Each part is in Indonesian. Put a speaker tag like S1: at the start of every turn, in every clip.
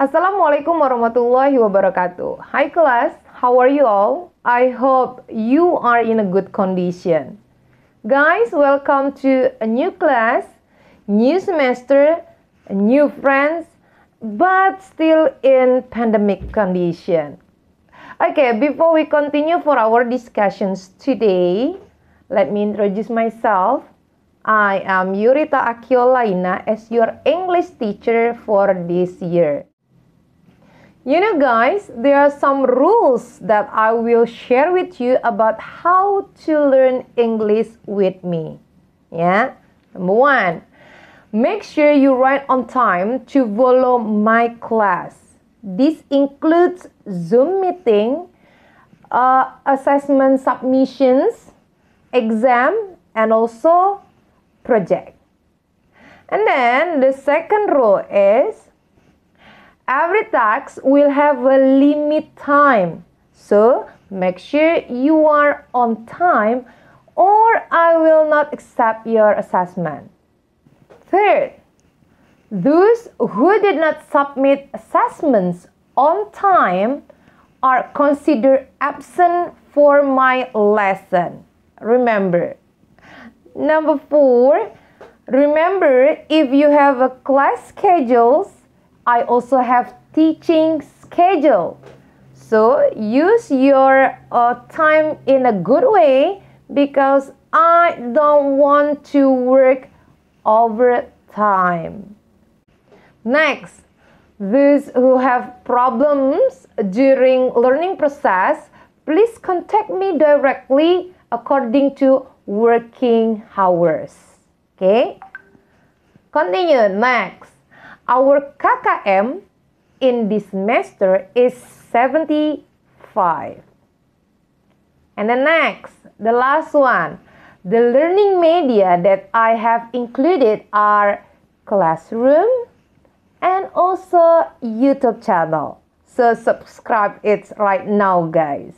S1: Assalamualaikum warahmatullahi wabarakatuh. Hi class, how are you all? I hope you are in a good condition. Guys, welcome to a new class, new semester, new friends, but still in pandemic condition. Okay, before we continue for our discussions today, let me introduce myself. I am Yurita Akiolaina as your English teacher for this year. You know, guys, there are some rules that I will share with you about how to learn English with me. Yeah? Number one, make sure you write on time to follow my class. This includes Zoom meeting, uh, assessment submissions, exam, and also project. And then the second rule is Every task will have a limit time. So make sure you are on time or I will not accept your assessment. Third, those who did not submit assessments on time are considered absent for my lesson. Remember. Number four, remember if you have a class schedules. I also have teaching schedule. So use your uh, time in a good way because I don't want to work overtime. Next, those who have problems during learning process, please contact me directly according to working hours. Okay? Continue next. Our KKM in this semester is 75. And the next, the last one, the learning media that I have included are classroom and also YouTube channel. So subscribe it right now, guys.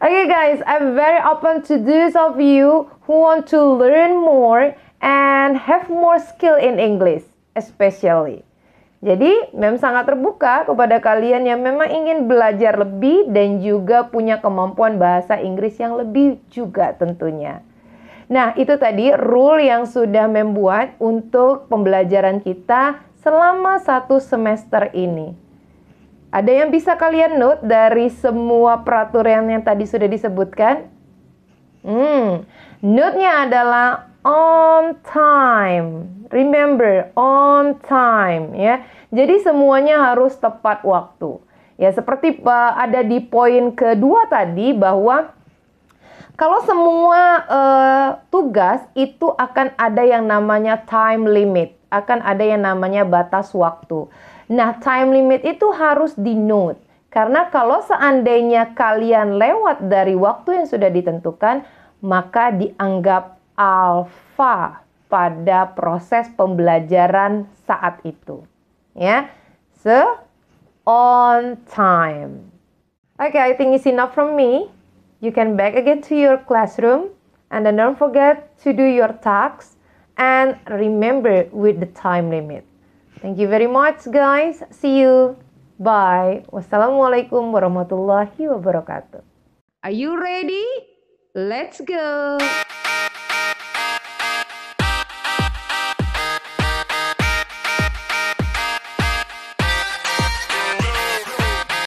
S1: Okay, guys, I'm very open to those of you who want to learn more and have more skill in English. especially. Jadi, Mem sangat terbuka kepada kalian yang memang ingin belajar lebih dan juga punya kemampuan bahasa Inggris yang lebih juga tentunya. Nah, itu tadi rule yang sudah membuat untuk pembelajaran kita selama satu semester ini. Ada yang bisa kalian note dari semua peraturan yang tadi sudah disebutkan? Hmm, note-nya adalah on time. Remember, on time ya. Jadi semuanya harus tepat waktu. Ya, seperti uh, ada di poin kedua tadi bahwa kalau semua uh, tugas itu akan ada yang namanya time limit, akan ada yang namanya batas waktu. Nah, time limit itu harus di note karena kalau seandainya kalian lewat dari waktu yang sudah ditentukan, maka dianggap alfa pada proses pembelajaran saat itu. Ya. So on time. Okay, I think it's enough from me. You can back again to your classroom and then don't forget to do your tasks and remember with the time limit. Thank you very much guys. See you. Bye. Wassalamualaikum warahmatullahi wabarakatuh. Are you ready? Let's go.